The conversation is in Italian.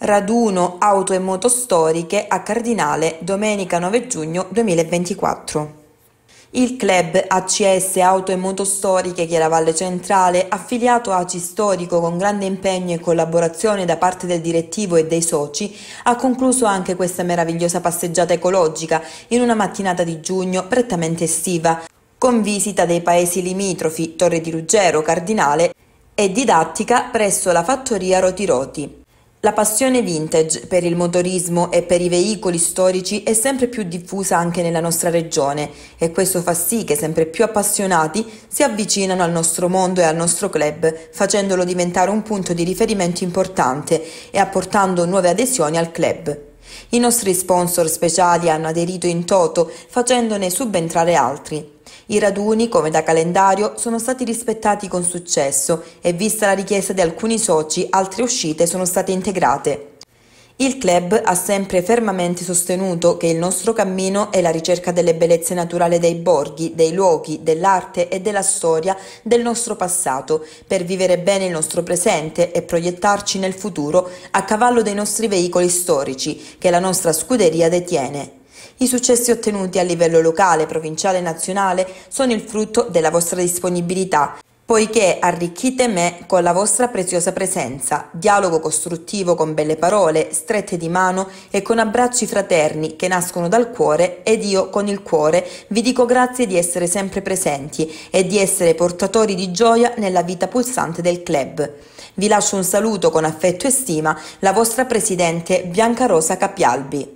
Raduno auto e moto storiche a Cardinale domenica 9 giugno 2024. Il club ACS Auto e Moto Storiche Chiaravalle Centrale, affiliato a ACI Storico con grande impegno e collaborazione da parte del direttivo e dei soci, ha concluso anche questa meravigliosa passeggiata ecologica in una mattinata di giugno prettamente estiva, con visita dei paesi limitrofi Torre di Ruggero, Cardinale e didattica presso la fattoria Rotiroti. La passione vintage per il motorismo e per i veicoli storici è sempre più diffusa anche nella nostra regione e questo fa sì che sempre più appassionati si avvicinano al nostro mondo e al nostro club, facendolo diventare un punto di riferimento importante e apportando nuove adesioni al club. I nostri sponsor speciali hanno aderito in toto, facendone subentrare altri. I raduni, come da calendario, sono stati rispettati con successo e vista la richiesta di alcuni soci, altre uscite sono state integrate. Il club ha sempre fermamente sostenuto che il nostro cammino è la ricerca delle bellezze naturali dei borghi, dei luoghi, dell'arte e della storia del nostro passato, per vivere bene il nostro presente e proiettarci nel futuro a cavallo dei nostri veicoli storici che la nostra scuderia detiene. I successi ottenuti a livello locale, provinciale e nazionale sono il frutto della vostra disponibilità, poiché arricchite me con la vostra preziosa presenza, dialogo costruttivo con belle parole, strette di mano e con abbracci fraterni che nascono dal cuore ed io con il cuore vi dico grazie di essere sempre presenti e di essere portatori di gioia nella vita pulsante del club. Vi lascio un saluto con affetto e stima, la vostra presidente Bianca Rosa Capialbi.